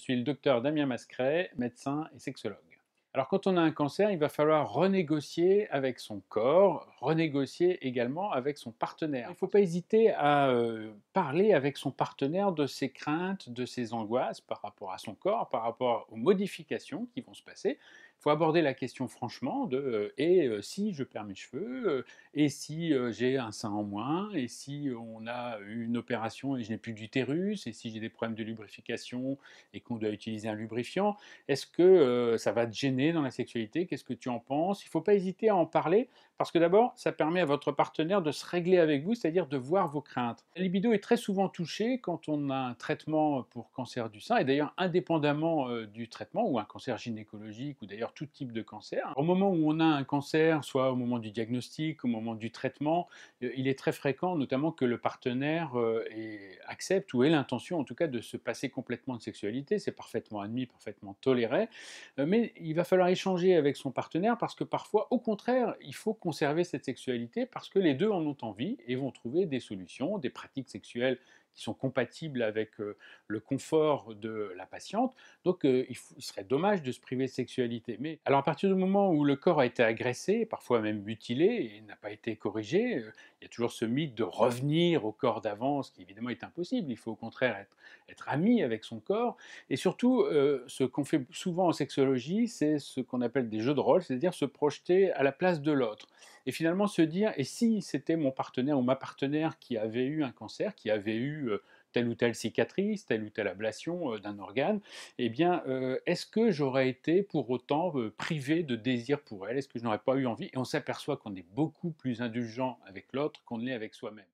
Je suis le docteur Damien Mascret, médecin et sexologue. Alors quand on a un cancer, il va falloir renégocier avec son corps, renégocier également avec son partenaire. Il ne faut pas hésiter à euh, parler avec son partenaire de ses craintes, de ses angoisses par rapport à son corps, par rapport aux modifications qui vont se passer, faut aborder la question franchement de et si je perds mes cheveux, et si j'ai un sein en moins, et si on a une opération et je n'ai plus d'utérus, et si j'ai des problèmes de lubrification et qu'on doit utiliser un lubrifiant, est-ce que ça va te gêner dans la sexualité Qu'est-ce que tu en penses Il faut pas hésiter à en parler parce que d'abord, ça permet à votre partenaire de se régler avec vous, c'est-à-dire de voir vos craintes. La libido est très souvent touchée quand on a un traitement pour cancer du sein, et d'ailleurs indépendamment du traitement ou un cancer gynécologique ou d'ailleurs tout type de cancer. Au moment où on a un cancer, soit au moment du diagnostic, au moment du traitement, euh, il est très fréquent notamment que le partenaire euh, accepte ou ait l'intention en tout cas de se passer complètement de sexualité. C'est parfaitement admis, parfaitement toléré. Euh, mais il va falloir échanger avec son partenaire parce que parfois, au contraire, il faut conserver cette sexualité parce que les deux en ont envie et vont trouver des solutions, des pratiques sexuelles qui sont compatibles avec euh, le confort de la patiente. Donc euh, il, serait dommage de se priver de sexualité. Mais alors à partir du moment où le corps a été agressé, parfois même mutilé, et n'a pas été corrigé, euh, il y a toujours ce mythe de revenir au corps d'avant, ce qui évidemment est impossible. Il faut au contraire être, ami avec son corps. Et surtout, ce qu'on fait souvent en sexologie, c'est ce qu'on appelle des jeux de rôle, c'est-à-dire se projeter à la place de l'autre et finalement se dire, et si c'était mon partenaire ou ma partenaire qui avait eu un cancer, qui avait eu euh, telle ou telle cicatrice, telle ou telle ablation euh, d'un organe, eh bien, euh, est-ce que j'aurais été pour autant privé de désir pour elle Est-ce que je n'aurais pas eu envie Et on s'aperçoit qu'on est beaucoup plus indulgent avec l'autre qu'on ne l'est avec soi-même.